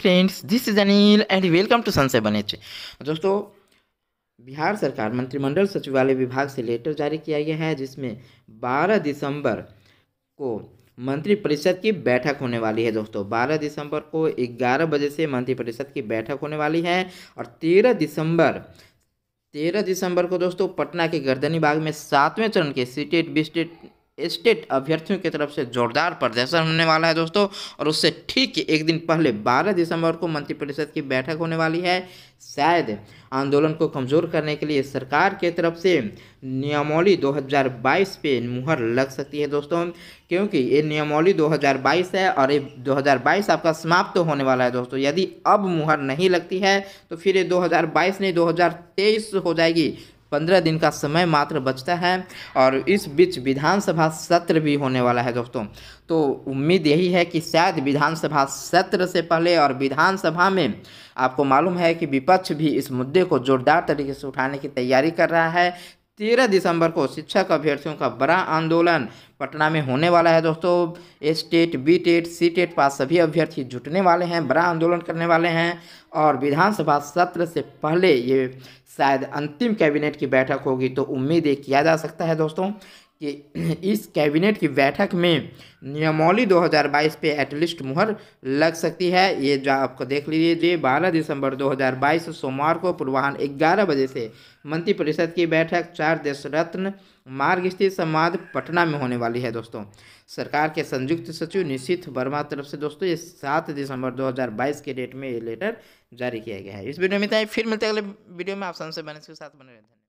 friends this is Anil and welcome to सनसे बने दोस्तों बिहार सरकार मंत्रिमंडल सचिवालय विभाग से लेटर जारी किया गया है जिसमें 12 दिसंबर को मंत्रिपरिषद की बैठक होने वाली है दोस्तों 12 दिसंबर को 11 बजे से मंत्रिपरिषद की बैठक होने वाली है और 13 दिसंबर तेरह दिसंबर को दोस्तों पटना के गर्दनी बाग में सातवें चरण के सिटेट बिस्टेट स्टेट अभ्यर्थियों की तरफ से जोरदार प्रदर्शन होने वाला है दोस्तों और उससे ठीक एक दिन पहले 12 दिसंबर को मंत्रिपरिषद की बैठक होने वाली है शायद आंदोलन को कमज़ोर करने के लिए सरकार की तरफ से नियमावली 2022 पे मुहर लग सकती है दोस्तों क्योंकि ये नियमावली 2022 है और ये 2022 आपका समाप्त तो होने वाला है दोस्तों यदि अब मुहर नहीं लगती है तो फिर ये 2022 नहीं 2023 हो जाएगी पंद्रह दिन का समय मात्र बचता है और इस बीच विधानसभा सत्र भी होने वाला है दोस्तों तो उम्मीद यही है कि शायद विधानसभा सत्र से पहले और विधानसभा में आपको मालूम है कि विपक्ष भी इस मुद्दे को जोरदार तरीके से उठाने की तैयारी कर रहा है तेरह दिसंबर को शिक्षक अभ्यर्थियों का बड़ा आंदोलन पटना में होने वाला है दोस्तों S state B TET C TET pass सभी अभ्यर्थी जुटने वाले हैं बड़ा आंदोलन करने वाले हैं और विधानसभा सत्र से पहले ये शायद अंतिम कैबिनेट की बैठक होगी तो उम्मीद ये किया जा सकता है दोस्तों कि इस कैबिनेट की बैठक में नियमावली 2022 पे एटलीस्ट मुहर लग सकती है ये जो आपको देख लीजिए बारह दिसंबर 2022 सोमवार को पूर्वाहन ग्यारह बजे से मंत्रिपरिषद की बैठक चार देश रत्न मार्ग स्थित संवाद पटना में होने वाली है दोस्तों सरकार के संयुक्त सचिव निशित वर्मा तरफ से दोस्तों ये सात दिसंबर 2022 के डेट में ये लेटर जारी किया गया है इस वीडियो में फिर मिलते अगले वीडियो में आप संसद बने के साथ बने रहते हैं